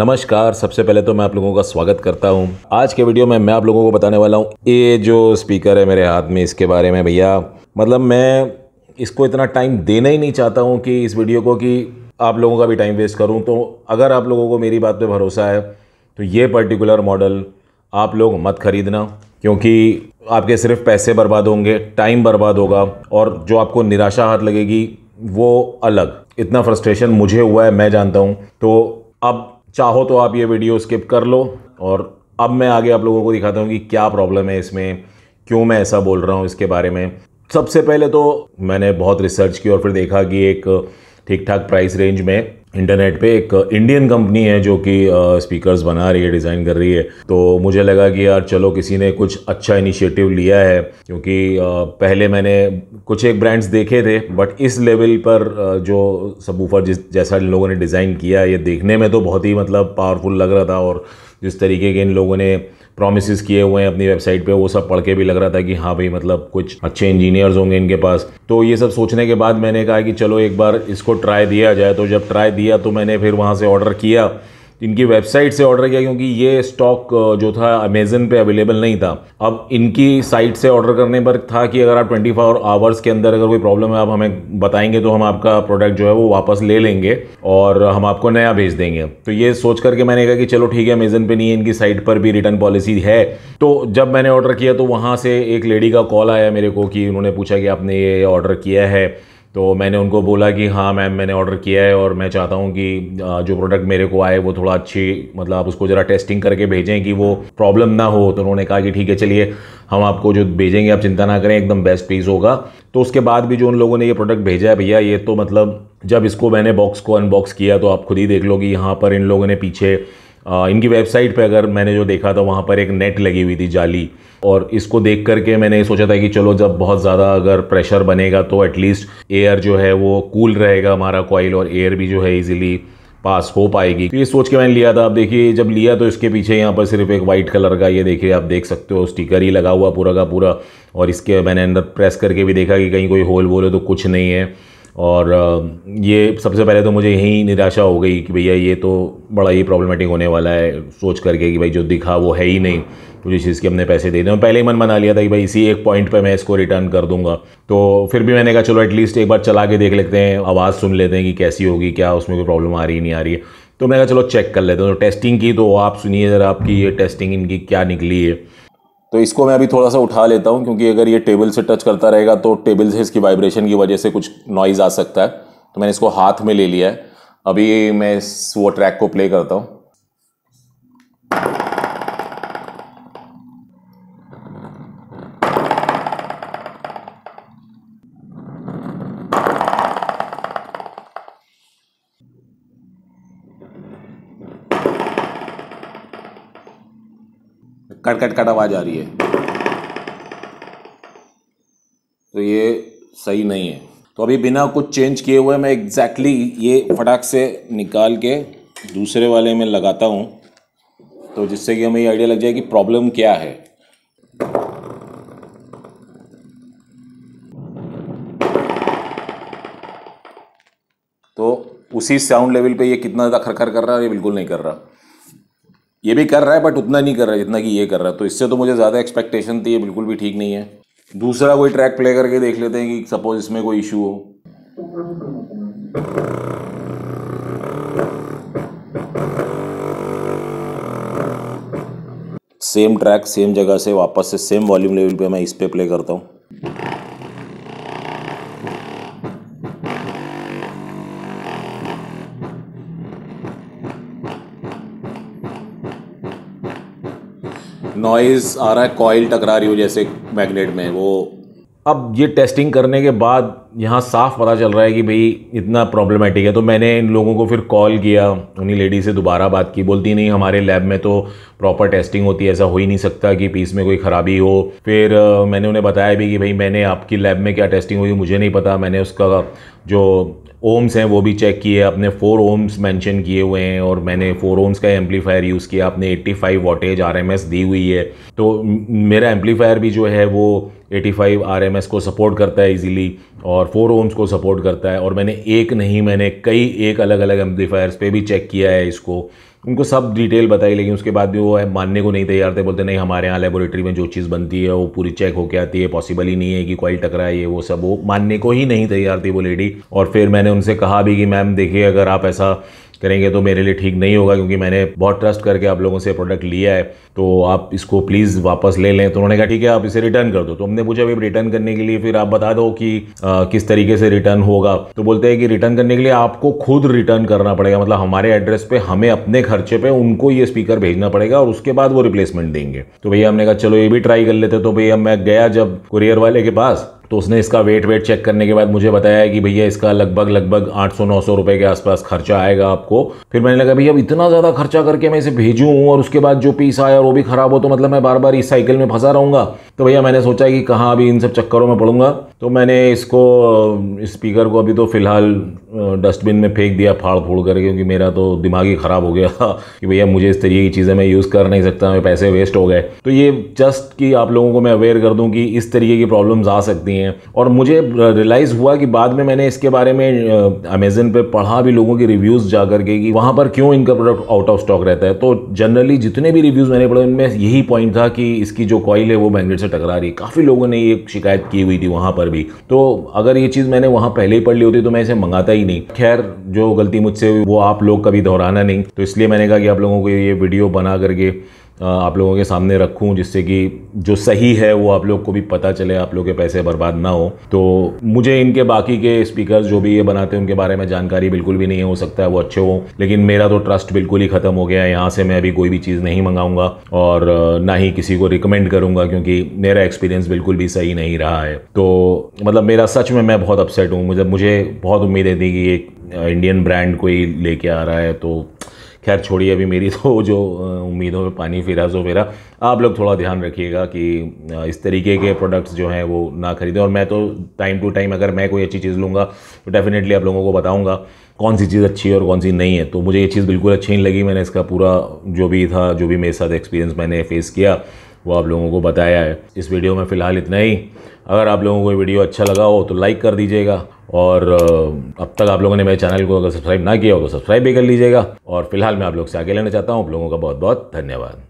नमस्कार सबसे पहले तो मैं आप लोगों का स्वागत करता हूं आज के वीडियो में मैं आप लोगों को बताने वाला हूं ये जो स्पीकर है मेरे हाथ में इसके बारे में भैया मतलब मैं इसको इतना टाइम देना ही नहीं चाहता हूं कि इस वीडियो को कि आप लोगों का भी टाइम वेस्ट करूं तो अगर आप लोगों को मेरी बात पर भरोसा है तो ये पर्टिकुलर मॉडल आप लोग मत खरीदना क्योंकि आपके सिर्फ पैसे बर्बाद होंगे टाइम बर्बाद होगा और जो आपको निराशा हाथ लगेगी वो अलग इतना फ्रस्ट्रेशन मुझे हुआ है मैं जानता हूँ तो अब चाहो तो आप ये वीडियो स्किप कर लो और अब मैं आगे आप लोगों को दिखाता हूँ कि क्या प्रॉब्लम है इसमें क्यों मैं ऐसा बोल रहा हूँ इसके बारे में सबसे पहले तो मैंने बहुत रिसर्च की और फिर देखा कि एक ठीक ठाक प्राइस रेंज में इंटरनेट पे एक इंडियन कंपनी है जो कि स्पीकर्स बना रही है डिज़ाइन कर रही है तो मुझे लगा कि यार चलो किसी ने कुछ अच्छा इनिशिएटिव लिया है क्योंकि पहले मैंने कुछ एक ब्रांड्स देखे थे बट इस लेवल पर जो सबूफर जिस जैसा लोगों ने डिज़ाइन किया ये देखने में तो बहुत ही मतलब पावरफुल लग रहा था और जिस तरीके के इन लोगों ने प्रोमिस किए हुए हैं अपनी वेबसाइट पे वो सब पढ़ के भी लग रहा था कि हाँ भाई मतलब कुछ अच्छे इंजीनियर्स होंगे इनके पास तो ये सब सोचने के बाद मैंने कहा कि चलो एक बार इसको ट्राई दिया जाए तो जब ट्राई दिया तो मैंने फिर वहाँ से ऑर्डर किया इनकी वेबसाइट से ऑर्डर किया क्योंकि ये स्टॉक जो था अमेजन पे अवेलेबल नहीं था अब इनकी साइट से ऑर्डर करने पर था कि अगर आप 24 फोर आवर्स के अंदर अगर कोई प्रॉब्लम है आप हमें बताएंगे तो हम आपका प्रोडक्ट जो है वो वापस ले लेंगे और हम आपको नया भेज देंगे तो ये सोच करके मैंने कहा कि चलो ठीक है अमेजन पे नहीं है इनकी साइट पर भी रिटर्न पॉलिसी है तो जब मैंने ऑर्डर किया तो वहाँ से एक लेडी का कॉल आया मेरे को कि उन्होंने पूछा कि आपने ये ऑर्डर किया है तो मैंने उनको बोला कि हाँ मैम मैंने ऑर्डर किया है और मैं चाहता हूँ कि जो प्रोडक्ट मेरे को आए वो थोड़ा अच्छी मतलब आप उसको ज़रा टेस्टिंग करके भेजें कि वो प्रॉब्लम ना हो तो उन्होंने कहा कि ठीक है चलिए हम आपको जो भेजेंगे आप चिंता ना करें एकदम बेस्ट पीस होगा तो उसके बाद भी जो उन लोगों ने ये प्रोडक्ट भेजा है भैया ये तो मतलब जब इसको मैंने बॉक्स को अनबॉक्स किया तो आप खुद ही देख लो कि यहाँ पर इन लोगों ने पीछे इनकी वेबसाइट पे अगर मैंने जो देखा था वहाँ पर एक नेट लगी हुई थी जाली और इसको देख करके मैंने सोचा था कि चलो जब बहुत ज़्यादा अगर प्रेशर बनेगा तो एटलीस्ट एयर जो है वो कूल रहेगा हमारा कॉइल और एयर भी जो है ईजिली पास हो पाएगी तो ये सोच के मैंने लिया था आप देखिए जब लिया तो इसके पीछे यहाँ पर सिर्फ एक वाइट कलर का ये देखिए आप देख सकते हो स्टिकर ही लगा हुआ पूरा का पूरा और इसके मैंने अंदर प्रेस करके भी देखा कि कहीं कोई होल वोल है तो कुछ नहीं है और ये सबसे पहले तो मुझे यही निराशा हो गई कि भैया ये तो बड़ा ही प्रॉब्लमेटिक होने वाला है सोच करके कि भाई जो दिखा वो है ही नहीं तो जिस चीज़ के हमने पैसे दे दिए पहले ही मन बना लिया था कि भाई इसी एक पॉइंट पे मैं इसको रिटर्न कर दूंगा तो फिर भी मैंने कहा चलो एटलीस्ट एक बार चला के देख लेते हैं आवाज़ सुन लेते हैं कि कैसी होगी क्या उसमें कोई प्रॉब्लम आ रही नहीं आ रही है तो मैंने कहा चलो चेक कर लेते हैं तो टेस्टिंग की तो आप सुनिए ज़रा आपकी ये टेस्टिंग इनकी क्या निकली है तो इसको मैं अभी थोड़ा सा उठा लेता हूँ क्योंकि अगर ये टेबल से टच करता रहेगा तो टेबल से इसकी वाइब्रेशन की वजह से कुछ नॉइज़ आ सकता है तो मैंने इसको हाथ में ले लिया है अभी मैं इस वो ट्रैक को प्ले करता हूँ कट कट कट आवाज़ आ रही है तो ये सही नहीं है तो अभी बिना कुछ चेंज किए हुए मैं एग्जैक्टली exactly ये फटाक से निकाल के दूसरे वाले में लगाता हूँ तो जिससे कि हमें ये आइडिया लग जाए कि प्रॉब्लम क्या है तो उसी साउंड लेवल पे ये कितना ज़्यादा खरखर कर रहा है ये बिल्कुल नहीं कर रहा ये भी कर रहा है बट उतना नहीं कर रहा है जितना कि ये कर रहा है तो इससे तो मुझे ज़्यादा एक्सपेक्टेशन थी ये बिल्कुल भी ठीक नहीं है दूसरा कोई ट्रैक प्ले करके देख लेते हैं कि सपोज इसमें कोई इशू हो सेम ट्रैक सेम जगह से वापस से सेम वॉल्यूम लेवल पे मैं इस पे प्ले करता हूँ नॉइज़ आ रहा है कॉयल टकरा रही हो जैसे मैग्नेट में वो अब ये टेस्टिंग करने के बाद यहाँ साफ पता चल रहा है कि भाई इतना प्रॉब्लमेटिक है तो मैंने इन लोगों को फिर कॉल किया उन्हीं लेडी से दोबारा बात की बोलती नहीं हमारे लैब में तो प्रॉपर टेस्टिंग होती है ऐसा हो ही नहीं सकता कि पीस में कोई ख़राबी हो फिर मैंने उन्हें बताया भी कि भाई मैंने आपकी लैब में क्या टेस्टिंग हुई मुझे नहीं पता मैंने उसका जो ओम्स हैं वो भी चेक किए अपने फोर ओम्स मेंशन किए हुए हैं और मैंने फोर ओम्स का एम्पलीफायर यूज़ किया अपने 85 फाइव वॉटेज आर दी हुई है तो मेरा एम्पलीफायर भी जो है वो 85 फाइव आर को सपोर्ट करता है इजीली और फोर ओम्स को सपोर्ट करता है और मैंने एक नहीं मैंने कई एक अलग अलग एम्पलीफायर्स पे भी चेक किया है इसको उनको सब डिटेल बताई लेकिन उसके बाद भी वो है मानने को नहीं तैयार थे बोलते नहीं हमारे यहाँ लेबोरेटरी में जो चीज़ बनती है वो पूरी चेक होके आती है पॉसिबल ही नहीं है कि कॉइल टकरा ये वो सब वो मानने को ही नहीं तैयार थी वो लेडी और फिर मैंने उनसे कहा भी कि मैम देखिए अगर आप ऐसा करेंगे तो मेरे लिए ठीक नहीं होगा क्योंकि मैंने बहुत ट्रस्ट करके आप लोगों से प्रोडक्ट लिया है तो आप इसको प्लीज़ वापस ले लें तो उन्होंने कहा ठीक है आप इसे रिटर्न कर दो तो हमने पूछा भाई रिटर्न करने के लिए फिर आप बता दो कि आ, किस तरीके से रिटर्न होगा तो बोलते हैं कि रिटर्न करने के लिए आपको खुद रिटर्न करना पड़ेगा मतलब हमारे एड्रेस पर हमें अपने खर्चे पर उनको ये स्पीकर भेजना पड़ेगा और उसके बाद वो रिप्लेसमेंट देंगे तो भैया हमने कहा चलो ये भी ट्राई कर लेते तो भैया मैं गया जब कुरियर वाले के पास तो उसने इसका वेट वेट चेक करने के बाद मुझे बताया कि भैया इसका लगभग लगभग 800 सौ रुपए के आसपास खर्चा आएगा आपको फिर मैंने लगा भैया अब इतना ज़्यादा खर्चा करके मैं इसे भेजूँ और उसके बाद जो पीस आया वो भी ख़राब हो तो मतलब मैं बार बार इस साइकिल में फंसा रहूँगा तो भैया मैंने सोचा कि कहाँ अभी इन सब चक्करों में पड़ूंगा तो मैंने इसको स्पीकर को अभी तो फ़िलहाल डस्टबिन में फेंक दिया फाड़ फूड़ कर क्योंकि मेरा तो दिमाग ही ख़राब हो गया कि भैया मुझे इस तरीके की चीज़ें मैं यूज़ कर नहीं सकता मेरे पैसे वेस्ट हो गए तो ये जस्ट कि आप लोगों को मैं अवेयर कर दूँ कि इस तरीके की प्रॉब्लम्स आ सकती हैं और मुझे रियलाइज़ हुआ कि बाद में मैंने इसके बारे में अमेजन पर पढ़ा भी लोगों के रिव्यूज़ जा करके कि वहाँ पर क्यों इनका प्रोडक्ट आउट ऑफ स्टॉक रहता है तो जनरली जितने भी रिव्यूज़ मैंने पढ़े उनमें यही पॉइंट था कि इसकी जो कॉइल है वो बैंगलेट से टकरा रही है काफ़ी लोगों ने ये शिकायत की हुई थी वहाँ पर भी तो अगर ये चीज़ मैंने वहाँ पहले ही पढ़ ली होती तो मैं इसे मंगाता ही नहीं खैर जो गलती मुझसे हुई वो आप लोग कभी दोहराना नहीं तो इसलिए मैंने कहा कि आप लोगों को ये वीडियो बना करके आप लोगों के सामने रखूं जिससे कि जो सही है वो आप लोग को भी पता चले आप लोग के पैसे बर्बाद ना हो तो मुझे इनके बाकी के स्पीकर्स जो भी ये बनाते हैं उनके बारे में जानकारी बिल्कुल भी नहीं हो सकता है वो अच्छे हो लेकिन मेरा तो ट्रस्ट बिल्कुल ही ख़त्म हो गया है यहाँ से मैं अभी कोई भी चीज़ नहीं मंगाऊंगा और ना ही किसी को रिकमेंड करूँगा क्योंकि मेरा एक्सपीरियंस बिल्कुल भी सही नहीं रहा है तो मतलब मेरा सच में मैं बहुत अपसेट हूँ मुझे मुझे बहुत उम्मीदें थी कि एक इंडियन ब्रांड कोई लेके आ रहा है तो खैर छोड़िए अभी मेरी तो जो उम्मीदों में पानी फिरा सो फेरा आप लोग थोड़ा ध्यान रखिएगा कि इस तरीके के प्रोडक्ट्स जो हैं वो ना खरीदें और मैं तो टाइम टू टाइम अगर मैं कोई अच्छी चीज़ लूँगा तो डेफिनेटली आप लोगों को बताऊँगा कौन सी चीज़ अच्छी है और कौन सी नहीं है तो मुझे ये चीज़ बिल्कुल अच्छी नहीं लगी मैंने इसका पूरा जो भी था जो भी मेरे साथ एक्सपीरियंस मैंने फ़ेस किया वो आप लोगों को बताया है इस वीडियो में फ़िलहाल इतना ही अगर आप लोगों को वीडियो अच्छा लगा हो तो लाइक कर दीजिएगा और अब तक आप लोगों ने मेरे चैनल को अगर सब्सक्राइब ना किया हो तो सब्सक्राइब भी कर लीजिएगा और फिलहाल मैं आप लोग से आगे लेना चाहता हूँ आप लोगों का बहुत बहुत धन्यवाद